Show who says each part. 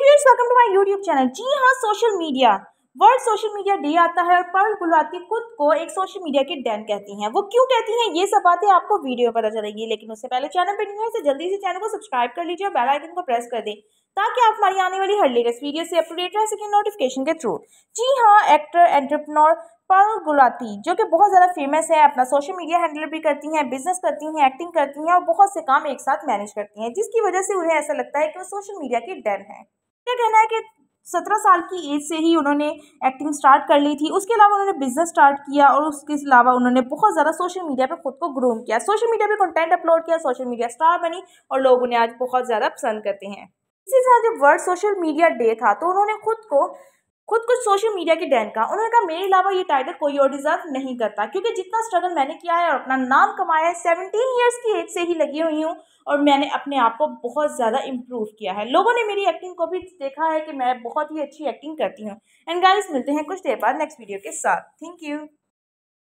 Speaker 1: viewers welcome to my YouTube channel जी हाँ social media world social media day आता है और पर्ल गुलाती खुद को एक सोशल मीडिया की डैन कहती हैं वो क्यों कहती हैं ये सब बातें आपको वीडियो पता चलेगी लेकिन उससे पहले चैनल पर नहीं है तो जल्दी से चैनल को सब्सक्राइब कर लीजिए और बेल आइकन को प्रेस कर दें ताकि आप हमारी आने वाली हर लेटेस्ट वीडियो से अपडेट रह सकें नोटिफिकेशन के थ्रू जी हाँ एक्टर एंटरप्रनोर पर्ल गुलाती जो कि बहुत ज़्यादा फेमस है अपना सोशल मीडिया हैंडल भी करती हैं बिजनेस करती हैं एक्टिंग करती हैं और बहुत से काम एक साथ मैनेज करती हैं जिसकी वजह से उन्हें ऐसा लगता है कि वो सोशल मीडिया की डर है उनका कहना है कि सत्रह साल की एज से ही उन्होंने एक्टिंग स्टार्ट कर ली थी उसके अलावा उन्होंने बिजनेस स्टार्ट किया और उसके अलावा उन्होंने बहुत ज़्यादा सोशल मीडिया पे खुद को ग्रूम किया सोशल मीडिया पे कंटेंट अपलोड किया सोशल मीडिया स्टार बनी और लोग उन्हें आज बहुत ज़्यादा पसंद करते हैं इसी साल जब वर्ल्ड सोशल मीडिया डे था तो उन्होंने खुद को खुद कुछ सोशल मीडिया के डैन का उन्होंने कहा मेरे अलावा ये टाइटल कोई और डिजर्व नहीं करता क्योंकि जितना स्ट्रगल मैंने किया है और अपना नाम कमाया है सेवनटीन ईयर्स की एज से ही लगी हुई हूँ और मैंने अपने आप को बहुत ज़्यादा इम्प्रूव किया है लोगों ने मेरी एक्टिंग को भी देखा है कि मैं बहुत ही अच्छी एक्टिंग करती हूँ एंड गाइस मिलते हैं कुछ देर बाद नेक्स्ट वीडियो के साथ थैंक यू